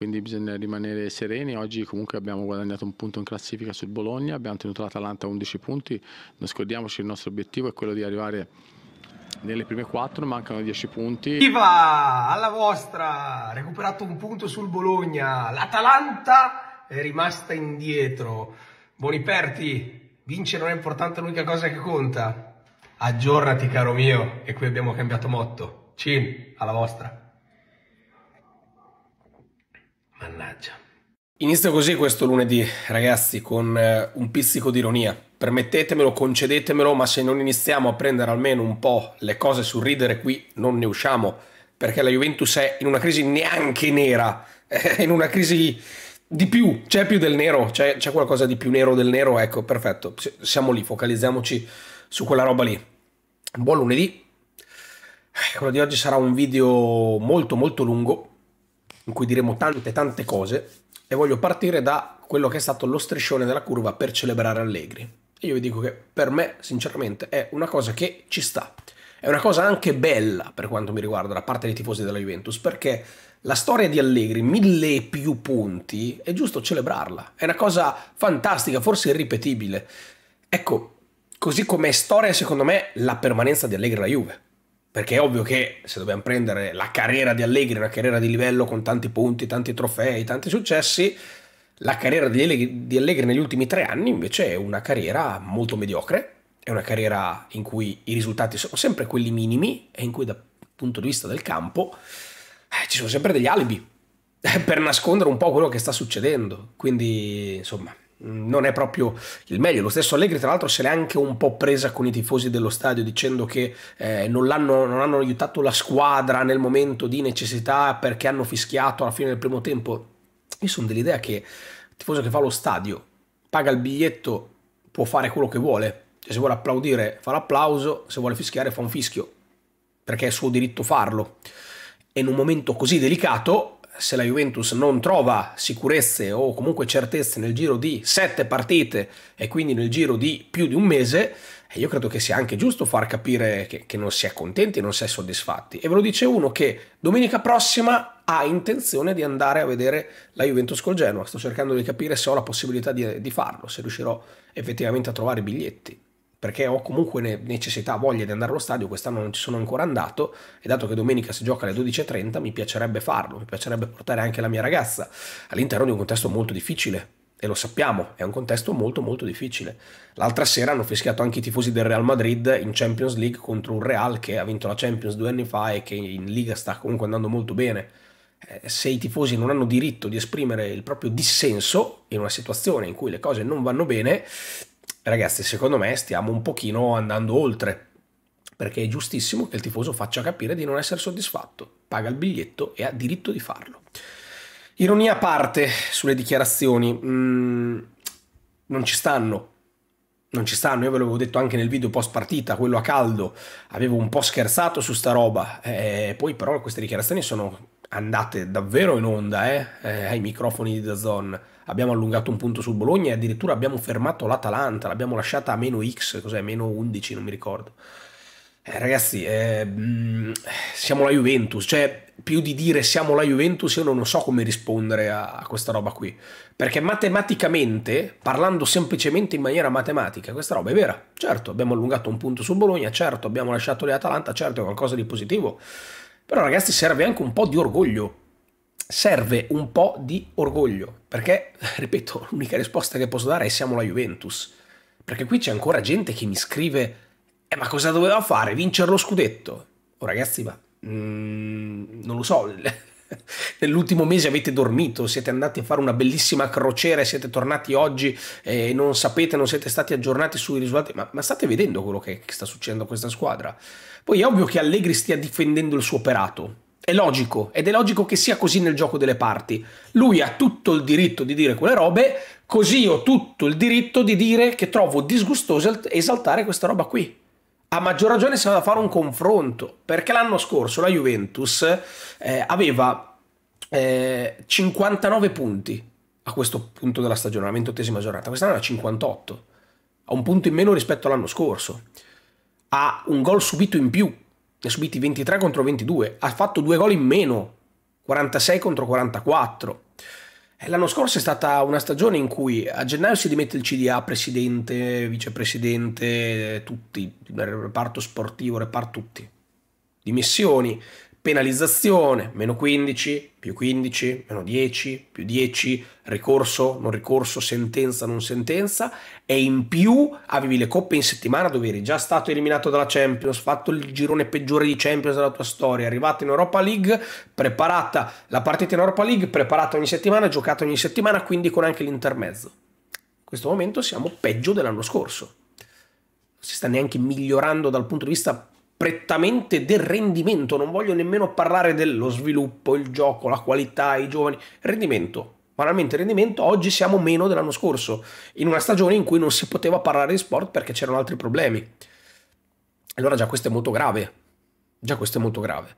quindi bisogna rimanere sereni. Oggi comunque abbiamo guadagnato un punto in classifica sul Bologna, abbiamo tenuto l'Atalanta a 11 punti, non scordiamoci il nostro obiettivo è quello di arrivare nelle prime 4 mancano 10 punti. Viva! Alla vostra! Recuperato un punto sul Bologna. L'Atalanta è rimasta indietro. Boniperti, vince non è importante, l'unica cosa che conta. Aggiornati, caro mio, e qui abbiamo cambiato motto. Cin, alla vostra! Mannaggia. Inizio così questo lunedì, ragazzi, con eh, un pizzico di ironia. Permettetemelo, concedetemelo, ma se non iniziamo a prendere almeno un po' le cose sul ridere qui, non ne usciamo, perché la Juventus è in una crisi neanche nera, è in una crisi di più, c'è più del nero, c'è, qualcosa di più nero del nero, ecco, perfetto, siamo lì, focalizziamoci su quella roba lì. Buon lunedì, eh, quello di oggi sarà un video molto molto lungo, in cui diremo tante tante cose e voglio partire da quello che è stato lo striscione della curva per celebrare Allegri. E io vi dico che per me, sinceramente, è una cosa che ci sta. È una cosa anche bella per quanto mi riguarda da parte dei tifosi della Juventus, perché la storia di Allegri, mille e più punti, è giusto celebrarla. È una cosa fantastica, forse irripetibile. Ecco, così come è storia, secondo me, la permanenza di Allegri alla Juve. Perché è ovvio che se dobbiamo prendere la carriera di Allegri, una carriera di livello con tanti punti, tanti trofei, tanti successi, la carriera di Allegri, di Allegri negli ultimi tre anni invece è una carriera molto mediocre, è una carriera in cui i risultati sono sempre quelli minimi e in cui dal punto di vista del campo eh, ci sono sempre degli alibi eh, per nascondere un po' quello che sta succedendo. Quindi, insomma, Mm, non è proprio il meglio. Lo stesso Allegri, tra l'altro, se l'è anche un po' presa con i tifosi dello stadio, dicendo che eh, non, non, hanno aiutato la squadra nel momento di necessità perché hanno fischiato alla fine del primo tempo. Io sono dell'idea che il tifoso che fa lo stadio paga il biglietto, può fare quello che vuole. Cioè, se vuole applaudire, fa l'applauso, se vuole fischiare, fa un fischio perché è suo diritto farlo. E in un momento così delicato, se la Juventus non trova sicurezze o comunque certezze nel giro di sette partite e quindi nel giro di più di un mese, eh, io credo che sia anche giusto far capire che, che non si è contenti, non si è soddisfatti. E ve lo dice uno che domenica prossima ha intenzione di andare a vedere la Juventus col Genoa. Sto cercando di capire se ho la possibilità di, di farlo, se riuscirò effettivamente a trovare i biglietti perché ho comunque necessità, voglia di andare allo stadio, quest'anno non ci sono ancora andato e dato che domenica si gioca alle 12.30 mi piacerebbe farlo, mi piacerebbe portare anche la mia ragazza all'interno di un contesto molto difficile e lo sappiamo, è un contesto molto molto difficile. L'altra sera hanno fischiato anche i tifosi del Real Madrid in Champions League contro un Real che ha vinto la Champions due anni fa e che in Liga sta comunque andando molto bene eh, se i tifosi non hanno diritto di esprimere il proprio dissenso in una situazione in cui le cose non vanno bene, ragazzi, secondo me stiamo un pochino andando oltre, perché è giustissimo che il tifoso faccia capire di non essere soddisfatto, paga il biglietto e ha diritto di farlo. Ironia a parte sulle dichiarazioni, mm, non ci stanno, non ci stanno, io ve l'avevo detto anche nel video post partita, quello a caldo, avevo un po' scherzato su sta roba, eh, poi però queste dichiarazioni sono andate davvero in onda eh, eh ai microfoni di The Zone abbiamo allungato un punto sul Bologna e addirittura abbiamo fermato l'Atalanta, l'abbiamo lasciata a meno X, cos'è, meno 11, non mi ricordo. Eh, ragazzi, eh, siamo la Juventus, cioè più di dire siamo la Juventus io non so come rispondere a, a, questa roba qui, perché matematicamente, parlando semplicemente in maniera matematica, questa roba è vera, certo abbiamo allungato un punto sul Bologna, certo abbiamo lasciato le Atalanta, certo è qualcosa di positivo, però ragazzi serve anche un po' di orgoglio serve un po' di orgoglio, perché, ripeto, l'unica risposta che posso dare è siamo la Juventus, perché qui c'è ancora gente che mi scrive, eh ma cosa doveva fare, vincere lo scudetto? Oh ragazzi, ma mm, non lo so, Nell'ultimo mese avete dormito, siete andati a fare una bellissima crociera e siete tornati oggi e non sapete, non siete stati aggiornati sui risultati, ma, ma state vedendo quello che, che sta succedendo a questa squadra. Poi è ovvio che Allegri stia difendendo il suo operato, è logico, ed è logico che sia così nel gioco delle parti. Lui ha tutto il diritto di dire quelle robe, così ho tutto il diritto di dire che trovo disgustoso esaltare questa roba qui. A maggior ragione siamo da fare un confronto, perché l'anno scorso la Juventus eh, aveva eh, 59 punti a questo punto della stagione, la ventottesima giornata, quest'anno era 58, ha un punto in meno rispetto all'anno scorso, ha un gol subito in più ne ha subiti 23 contro 22, ha fatto due gol in meno, 46 contro 44. Eh, l'anno scorso è stata una stagione in cui a gennaio si dimette il CDA, presidente, vicepresidente, tutti, reparto sportivo, reparto tutti, dimissioni, penalizzazione, meno 15, più 15, meno 10, più 10, ricorso, non ricorso, sentenza, non sentenza, e in più avevi le coppe in settimana dove eri già stato eliminato dalla Champions, fatto il girone peggiore di Champions della tua storia, arrivato in Europa League, preparata la partita in Europa League, preparata ogni settimana, giocata ogni settimana, quindi con anche l'intermezzo. In questo momento siamo peggio dell'anno scorso. Non si sta neanche migliorando dal punto di vista prettamente del rendimento, non voglio nemmeno parlare dello sviluppo, il gioco, la qualità, i giovani, rendimento. Banalmente rendimento, oggi siamo meno dell'anno scorso, in una stagione in cui non si poteva parlare di sport perché c'erano altri problemi. Allora già questo è molto grave, già questo è molto grave.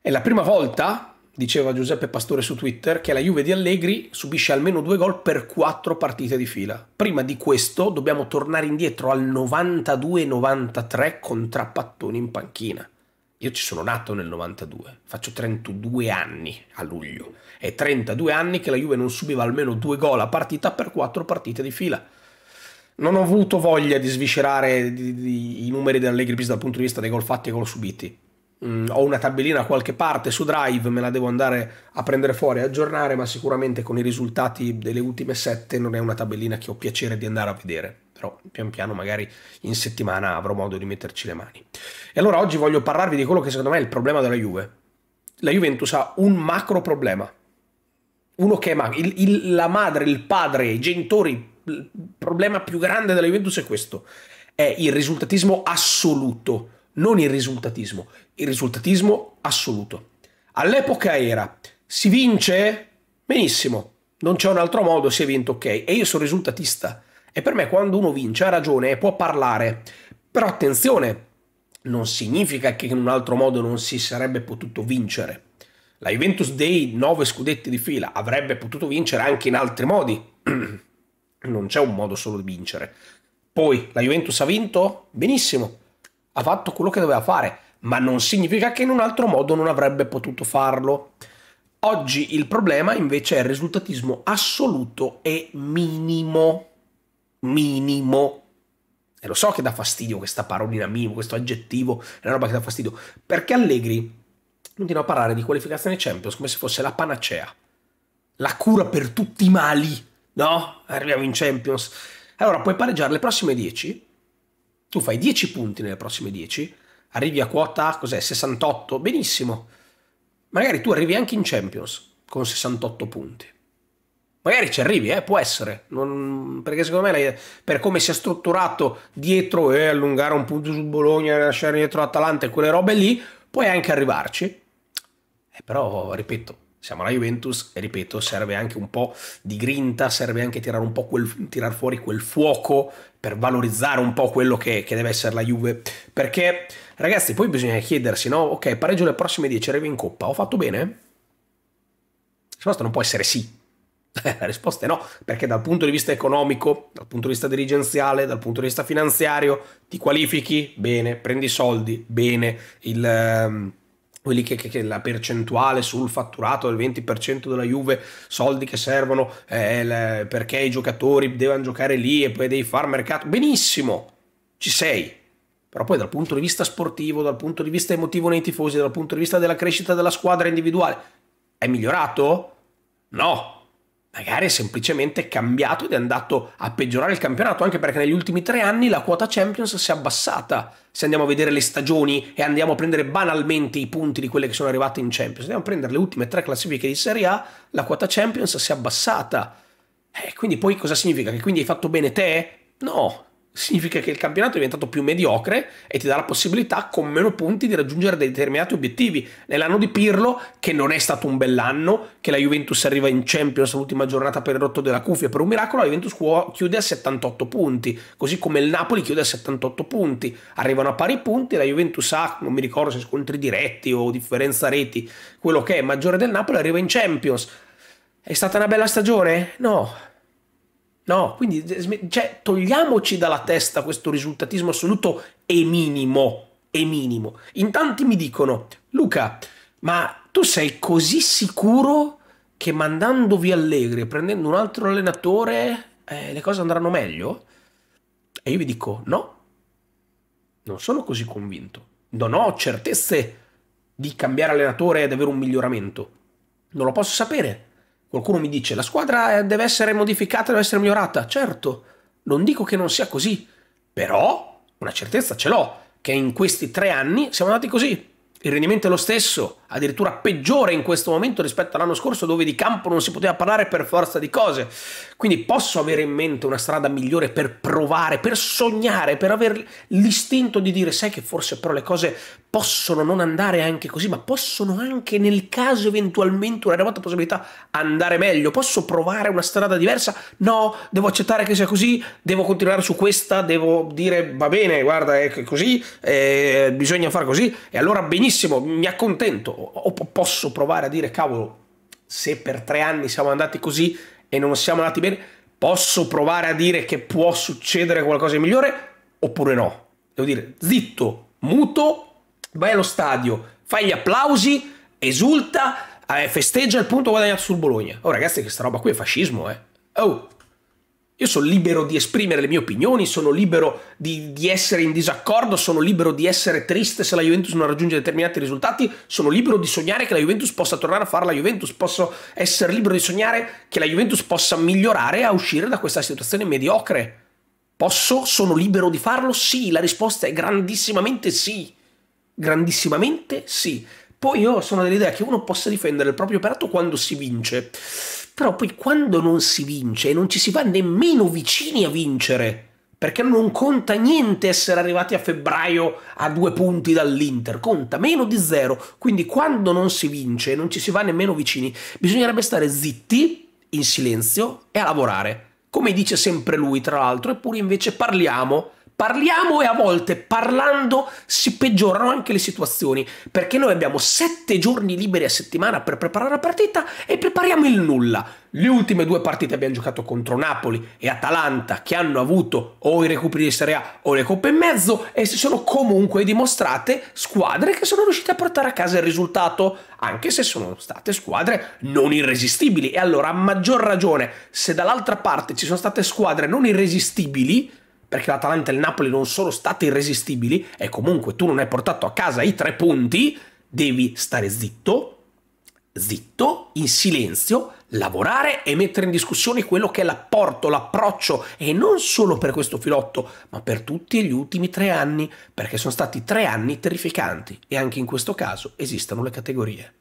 È la prima volta diceva Giuseppe Pastore su Twitter, che la Juve di Allegri subisce almeno due gol per quattro partite di fila. Prima di questo dobbiamo tornare indietro al 92-93 con Trappattoni in panchina. Io ci sono nato nel 92, faccio 32 anni a luglio. È 32 anni che la Juve non subiva almeno due gol a partita per quattro partite di fila. Non ho avuto voglia di sviscerare i numeri dell'Allegri dal punto di vista dei gol fatti e gol subiti mh, mm, ho una tabellina a qualche parte su Drive, me la devo andare a prendere fuori e aggiornare, ma sicuramente con i risultati delle ultime sette non è una tabellina che ho piacere di andare a vedere. Però pian piano magari in settimana avrò modo di metterci le mani. E allora oggi voglio parlarvi di quello che secondo me è il problema della Juve. La Juventus ha un macro problema. Uno che è macro. Il, il, la madre, il padre, i genitori, il problema più grande della Juventus è questo. È il risultatismo assoluto non il risultatismo, il risultatismo assoluto. All'epoca era si vince? Benissimo, non c'è un altro modo, si è vinto, ok. E io sono risultatista. E per me quando uno vince ha ragione e può parlare. Però attenzione, non significa che in un altro modo non si sarebbe potuto vincere. La Juventus dei nove scudetti di fila avrebbe potuto vincere anche in altri modi. non c'è un modo solo di vincere. Poi la Juventus ha vinto? Benissimo ha fatto quello che doveva fare, ma non significa che in un altro modo non avrebbe potuto farlo. Oggi il problema invece è il risultatismo assoluto e minimo. Minimo. E lo so che dà fastidio questa parolina minimo, questo aggettivo, è una roba che dà fastidio, perché Allegri continua a parlare di qualificazione Champions come se fosse la panacea, la cura per tutti i mali, no? Arriviamo in Champions. Allora puoi pareggiare le prossime 10 tu fai 10 punti nelle prossime 10, arrivi a quota, cos'è, 68, benissimo. Magari tu arrivi anche in Champions con 68 punti. Magari ci arrivi, eh, può essere, non, perché secondo me la, per come si è strutturato dietro e eh, allungare un punto su Bologna, lasciare dietro l'Atalanta e quelle robe lì, puoi anche arrivarci. Eh, però, ripeto, siamo la Juventus e ripeto, serve anche un po' di grinta, serve anche tirare, un po quel, tirar fuori quel fuoco per valorizzare un po' quello che, che, deve essere la Juve. Perché, ragazzi, poi bisogna chiedersi, no? Ok, pareggio le prossime 10, arrivi in coppa, ho fatto bene? La risposta non può essere sì. la risposta è no, perché dal punto di vista economico, dal punto di vista dirigenziale, dal punto di vista finanziario, ti qualifichi? Bene, prendi soldi, bene, il... Um, quelli che, che, che, la percentuale sul fatturato del 20% della Juve, soldi che servono eh, le, perché i giocatori devono giocare lì e poi devi far mercato. Benissimo, ci sei. Però poi dal punto di vista sportivo, dal punto di vista emotivo nei tifosi, dal punto di vista della crescita della squadra individuale, è migliorato? No magari è semplicemente cambiato ed è andato a peggiorare il campionato, anche perché negli ultimi tre anni la quota Champions si è abbassata. Se andiamo a vedere le stagioni e andiamo a prendere banalmente i punti di quelle che sono arrivate in Champions, andiamo a prendere le ultime tre classifiche di Serie A, la quota Champions si è abbassata. Eh, quindi poi cosa significa? Che quindi hai fatto bene te? No, significa che il campionato è diventato più mediocre e ti dà la possibilità con meno punti di raggiungere determinati obiettivi. Nell'anno di Pirlo, che non è stato un bell'anno, che la Juventus arriva in Champions l'ultima giornata per il rotto della cuffia, per un miracolo la Juventus chiude a 78 punti, così come il Napoli chiude a 78 punti. Arrivano a pari punti, la Juventus ha, non mi ricordo se scontri diretti o differenza reti, quello che è maggiore del Napoli arriva in Champions. È stata una bella stagione? No. No, quindi eh, cioè, togliamoci dalla testa questo risultatismo assoluto e minimo, e minimo. In tanti mi dicono, Luca, ma tu sei così sicuro che mandandovi Allegri e prendendo un altro allenatore eh, le cose andranno meglio? E io vi dico, no, non sono così convinto. Non ho certezze di cambiare allenatore ed avere un miglioramento. Non lo posso sapere, Qualcuno mi dice la squadra eh, deve essere modificata, deve essere migliorata. Certo, non dico che non sia così, però una certezza ce l'ho, che in questi tre anni siamo andati così. Il rendimento è lo stesso, addirittura peggiore in questo momento rispetto all'anno scorso dove di campo non si poteva parlare per forza di cose. Quindi posso avere in mente una strada migliore per provare, per sognare, per avere l'istinto di dire sai che forse però le cose possono non andare anche così, ma possono anche nel caso eventualmente una remota possibilità andare meglio. Posso provare una strada diversa? No, devo accettare che sia così, devo continuare su questa, devo dire va bene, guarda è così, eh, bisogna fare così e allora benissimo, mi accontento o posso provare a dire cavolo, se per tre anni siamo andati così e non siamo andati bene, posso provare a dire che può succedere qualcosa di migliore oppure no? Devo dire, zitto, muto, vai allo stadio, fai gli applausi, esulta, eh, festeggia il punto guadagnato sul Bologna. Oh ragazzi, questa roba qui è fascismo, eh. Oh, io sono libero di esprimere le mie opinioni, sono libero di, di, essere in disaccordo, sono libero di essere triste se la Juventus non raggiunge determinati risultati, sono libero di sognare che la Juventus possa tornare a fare la Juventus, posso essere libero di sognare che la Juventus possa migliorare a uscire da questa situazione mediocre. Posso? Sono libero di farlo? Sì, la risposta è grandissimamente sì. Grandissimamente sì. Poi io sono dell'idea che uno possa difendere il proprio operato quando si vince. Però poi quando non si vince e non ci si va nemmeno vicini a vincere, perché non conta niente essere arrivati a febbraio a due punti dall'Inter, conta meno di zero. Quindi quando non si vince e non ci si va nemmeno vicini, bisognerebbe stare zitti, in silenzio e a lavorare. Come dice sempre lui, tra l'altro, eppure invece parliamo Parliamo e a volte parlando si peggiorano anche le situazioni, perché noi abbiamo sette giorni liberi a settimana per preparare la partita e prepariamo il nulla. Le ultime due partite abbiamo giocato contro Napoli e Atalanta che hanno avuto o i recuperi di Serie A o le coppe in mezzo e si sono comunque dimostrate squadre che sono riuscite a portare a casa il risultato, anche se sono state squadre non irresistibili. E allora a maggior ragione se dall'altra parte ci sono state squadre non irresistibili, perché l'Atalanta e il Napoli non sono state irresistibili e comunque tu non hai portato a casa i tre punti, devi stare zitto, zitto, in silenzio, lavorare e mettere in discussione quello che è l'apporto, l'approccio e non solo per questo filotto, ma per tutti gli ultimi tre anni, perché sono stati tre anni terrificanti e anche in questo caso esistono le categorie.